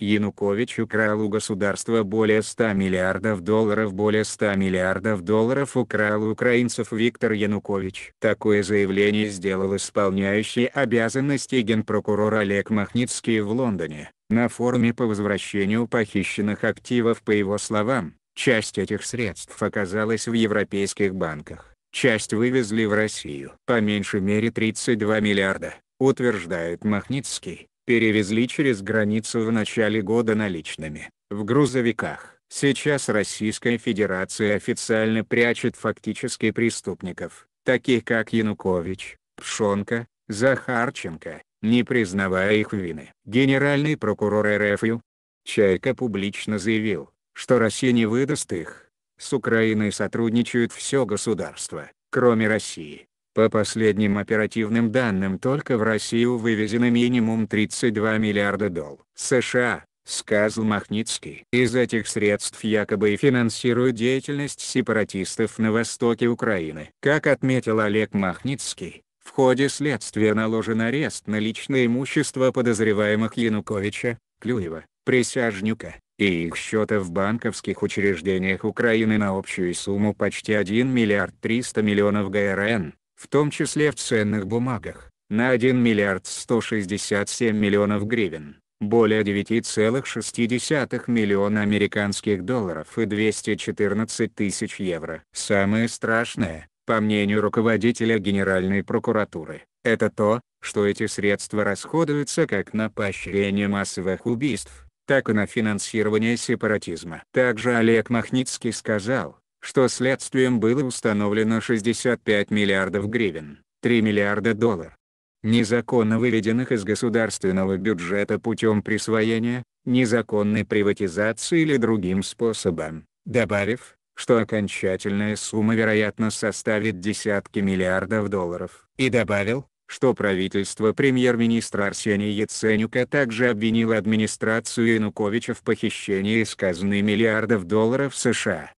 Янукович украл у государства более 100 миллиардов долларов более 100 миллиардов долларов украл у украинцев Виктор Янукович. Такое заявление сделал исполняющий обязанности генпрокурор Олег Махницкий в Лондоне, на форуме по возвращению похищенных активов по его словам, часть этих средств оказалась в европейских банках, часть вывезли в Россию. По меньшей мере 32 миллиарда, утверждает Махницкий перевезли через границу в начале года наличными, в грузовиках. Сейчас Российская Федерация официально прячет фактически преступников, таких как Янукович, Пшонка, Захарченко, не признавая их вины. Генеральный прокурор РФЮ Чайка публично заявил, что Россия не выдаст их. С Украиной сотрудничают все государства, кроме России. По последним оперативным данным только в Россию вывезено минимум 32 миллиарда долларов США, сказал Махницкий. Из этих средств якобы и финансируют деятельность сепаратистов на востоке Украины. Как отметил Олег Махницкий, в ходе следствия наложен арест на личное имущество подозреваемых Януковича, Клюева, Присяжнюка, и их счета в банковских учреждениях Украины на общую сумму почти 1 миллиард 300 миллионов ГРН в том числе в ценных бумагах, на 1 миллиард 167 миллионов гривен, более 9,6 миллиона американских долларов и 214 тысяч евро. Самое страшное, по мнению руководителя Генеральной прокуратуры, это то, что эти средства расходуются как на поощрение массовых убийств, так и на финансирование сепаратизма. Также Олег Махницкий сказал, что следствием было установлено 65 миллиардов гривен, 3 миллиарда долларов. Незаконно выведенных из государственного бюджета путем присвоения, незаконной приватизации или другим способом, добавив, что окончательная сумма вероятно составит десятки миллиардов долларов, и добавил, что правительство премьер-министра Арсения Яценюка также обвинило администрацию Януковича в похищении сказанной миллиардов долларов США.